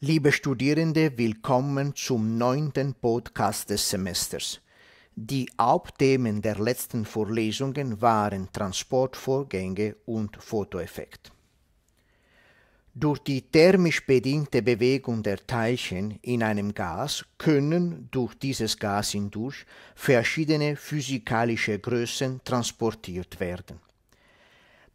Liebe Studierende, willkommen zum neunten Podcast des Semesters. Die Hauptthemen der letzten Vorlesungen waren Transportvorgänge und Fotoeffekt. Durch die thermisch bedingte Bewegung der Teilchen in einem Gas können durch dieses Gas hindurch verschiedene physikalische Größen transportiert werden.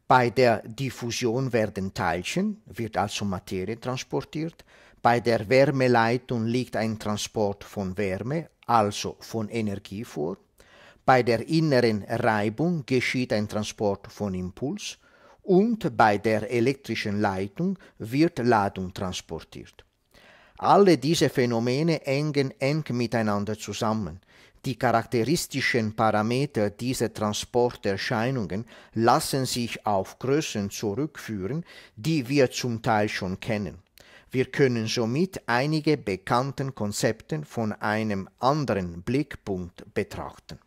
Bei der Diffusion werden Teilchen, wird also Materie transportiert, bei der Wärmeleitung liegt ein Transport von Wärme, also von Energie vor. Bei der inneren Reibung geschieht ein Transport von Impuls und bei der elektrischen Leitung wird Ladung transportiert. Alle diese Phänomene hängen eng miteinander zusammen. Die charakteristischen Parameter dieser Transporterscheinungen lassen sich auf Größen zurückführen, die wir zum Teil schon kennen. Wir können somit einige bekannten Konzepte von einem anderen Blickpunkt betrachten.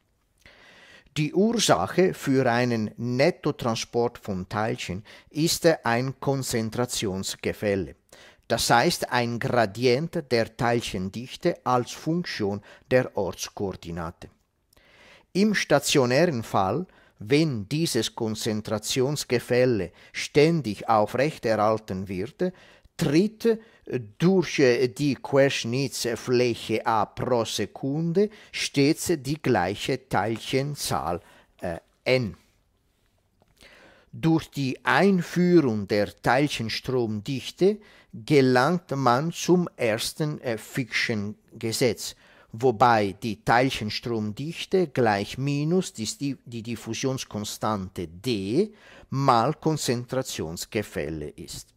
Die Ursache für einen Nettotransport von Teilchen ist ein Konzentrationsgefälle, das heißt ein Gradient der Teilchendichte als Funktion der Ortskoordinate. Im stationären Fall, wenn dieses Konzentrationsgefälle ständig aufrechterhalten wird, tritt durch äh, die Querschnittsfläche a pro Sekunde stets die gleiche Teilchenzahl äh, n. Durch die Einführung der Teilchenstromdichte gelangt man zum ersten äh, Fick'schen Gesetz, wobei die Teilchenstromdichte gleich minus die, die Diffusionskonstante d mal Konzentrationsgefälle ist.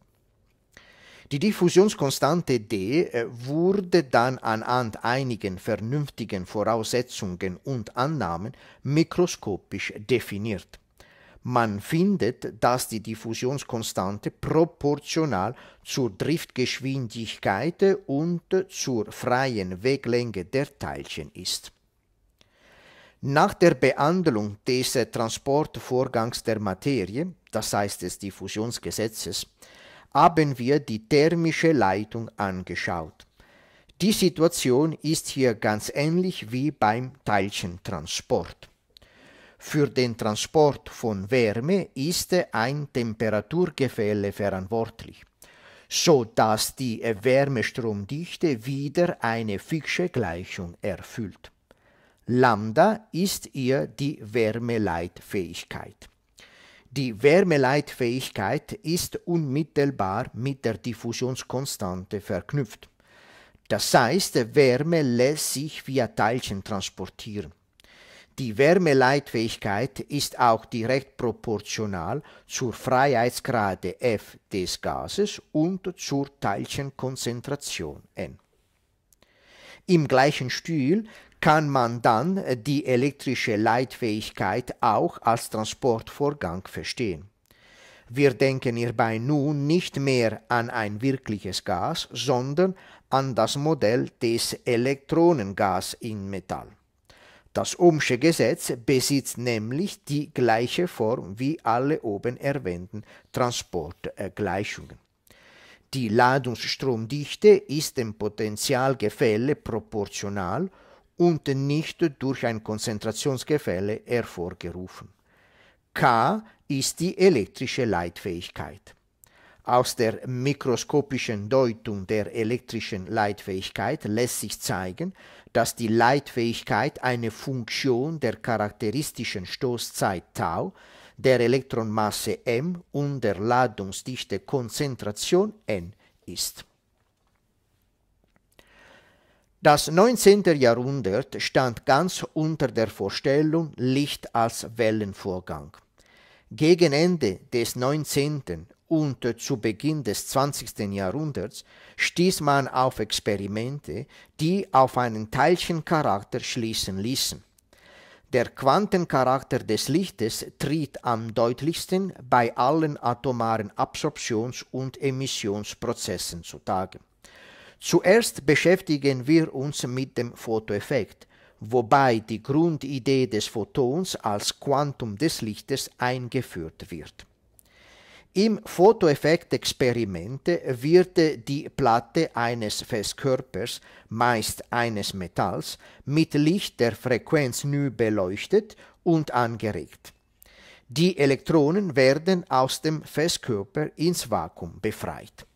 Die Diffusionskonstante d äh, wurde dann anhand einigen vernünftigen Voraussetzungen und Annahmen mikroskopisch definiert. Man findet, dass die Diffusionskonstante proportional zur Driftgeschwindigkeit und zur freien Weglänge der Teilchen ist. Nach der Behandlung des Transportvorgangs der Materie, das heißt des Diffusionsgesetzes, haben wir die thermische Leitung angeschaut. Die Situation ist hier ganz ähnlich wie beim Teilchentransport. Für den Transport von Wärme ist ein Temperaturgefälle verantwortlich, so dass die Wärmestromdichte wieder eine fixe Gleichung erfüllt. Lambda ist ihr die Wärmeleitfähigkeit. Die Wärmeleitfähigkeit ist unmittelbar mit der Diffusionskonstante verknüpft. Das heißt, Wärme lässt sich via Teilchen transportieren. Die Wärmeleitfähigkeit ist auch direkt proportional zur Freiheitsgrade F des Gases und zur Teilchenkonzentration N. Im gleichen Stil kann man dann äh, die elektrische Leitfähigkeit auch als Transportvorgang verstehen. Wir denken hierbei nun nicht mehr an ein wirkliches Gas, sondern an das Modell des Elektronengas in Metall. Das Ohmsche Gesetz besitzt nämlich die gleiche Form wie alle oben erwähnten Transportgleichungen. Die Ladungsstromdichte ist dem Potentialgefälle proportional und nicht durch ein Konzentrationsgefälle hervorgerufen. K ist die elektrische Leitfähigkeit. Aus der mikroskopischen Deutung der elektrischen Leitfähigkeit lässt sich zeigen, dass die Leitfähigkeit eine Funktion der charakteristischen Stoßzeit τ, der Elektronmasse m und der Ladungsdichte Konzentration n ist. Das 19. Jahrhundert stand ganz unter der Vorstellung Licht als Wellenvorgang. Gegen Ende des 19. und zu Beginn des 20. Jahrhunderts stieß man auf Experimente, die auf einen Teilchencharakter schließen ließen. Der Quantencharakter des Lichtes tritt am deutlichsten bei allen atomaren Absorptions- und Emissionsprozessen zutage. Zuerst beschäftigen wir uns mit dem Fotoeffekt, wobei die Grundidee des Photons als Quantum des Lichtes eingeführt wird. Im Fotoeffekt-Experiment wird die Platte eines Festkörpers, meist eines Metalls, mit Licht der Frequenz nü beleuchtet und angeregt. Die Elektronen werden aus dem Festkörper ins Vakuum befreit.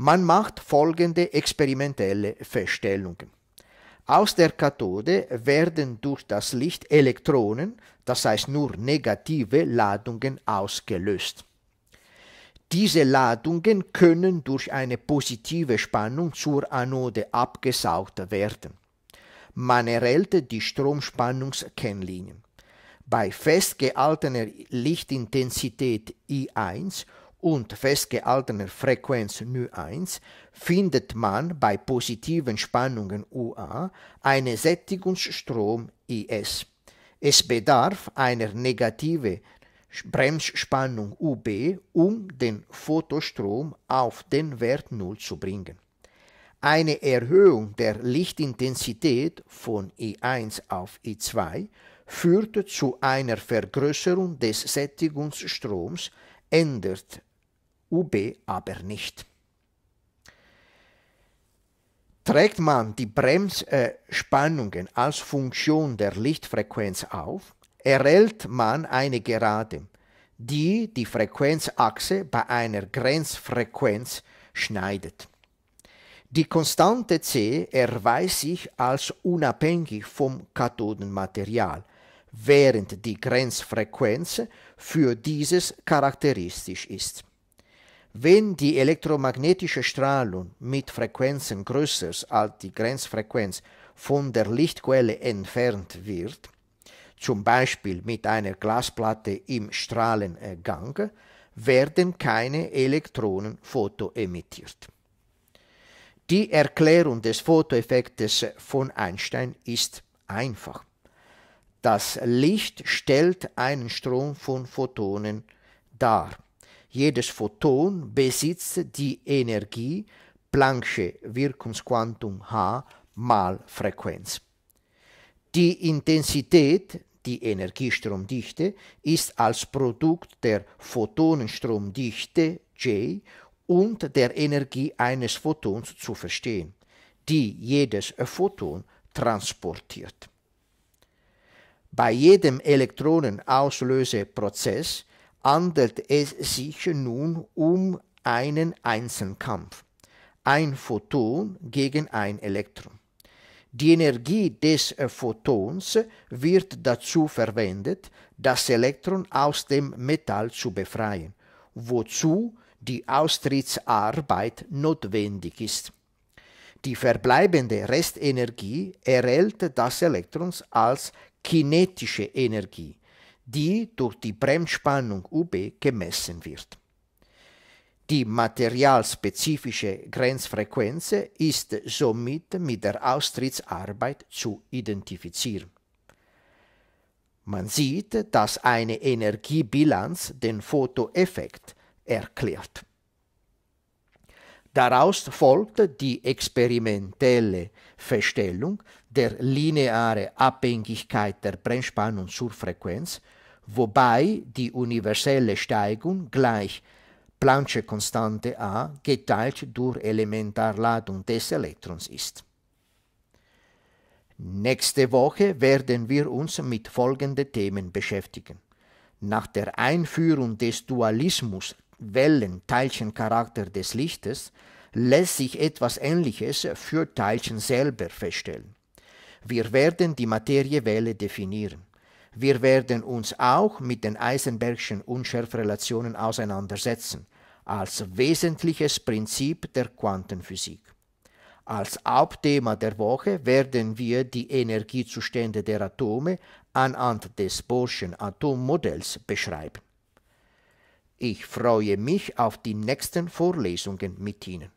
Man macht folgende experimentelle Feststellungen. Aus der Kathode werden durch das Licht Elektronen, das heißt nur negative Ladungen, ausgelöst. Diese Ladungen können durch eine positive Spannung zur Anode abgesaugt werden. Man erhält die Stromspannungskennlinien. Bei festgehaltener Lichtintensität I1 und festgehaltener Frequenz Ν1 findet man bei positiven Spannungen Ua einen Sättigungsstrom Is. Es bedarf einer negativen Bremsspannung UB, um den Photostrom auf den Wert 0 zu bringen. Eine Erhöhung der Lichtintensität von I1 auf I2 führt zu einer Vergrößerung des Sättigungsstroms, ändert UB aber nicht. Trägt man die Bremsspannungen als Funktion der Lichtfrequenz auf, erhält man eine Gerade, die die Frequenzachse bei einer Grenzfrequenz schneidet. Die Konstante C erweist sich als unabhängig vom Kathodenmaterial, während die Grenzfrequenz für dieses charakteristisch ist. Wenn die elektromagnetische Strahlung mit Frequenzen größer als die Grenzfrequenz von der Lichtquelle entfernt wird, zum Beispiel mit einer Glasplatte im Strahlengang, werden keine Elektronen photoemittiert. Die Erklärung des Fotoeffektes von Einstein ist einfach. Das Licht stellt einen Strom von Photonen dar. Jedes Photon besitzt die Energie Planck'sche Wirkungsquantum H mal Frequenz. Die Intensität, die Energiestromdichte, ist als Produkt der Photonenstromdichte J und der Energie eines Photons zu verstehen, die jedes Photon transportiert. Bei jedem Elektronenauslöseprozess handelt es sich nun um einen Einzelkampf, ein Photon gegen ein Elektron. Die Energie des Photons wird dazu verwendet, das Elektron aus dem Metall zu befreien, wozu die Austrittsarbeit notwendig ist. Die verbleibende Restenergie erhält das Elektron als kinetische Energie die durch die Bremsspannung UB gemessen wird. Die materialspezifische Grenzfrequenz ist somit mit der Austrittsarbeit zu identifizieren. Man sieht, dass eine Energiebilanz den Fotoeffekt erklärt. Daraus folgt die experimentelle Feststellung der linearen Abhängigkeit der Brennspannung zur Frequenz wobei die universelle Steigung gleich Planck-Konstante a geteilt durch Elementarladung des Elektrons ist. Nächste Woche werden wir uns mit folgenden Themen beschäftigen. Nach der Einführung des Dualismus Wellen-Teilchen-Charakter des Lichtes lässt sich etwas Ähnliches für Teilchen selber feststellen. Wir werden die Materiewelle definieren. Wir werden uns auch mit den Eisenbergschen Unschärferelationen auseinandersetzen, als wesentliches Prinzip der Quantenphysik. Als Hauptthema der Woche werden wir die Energiezustände der Atome anhand des Bohrschen Atommodells beschreiben. Ich freue mich auf die nächsten Vorlesungen mit Ihnen.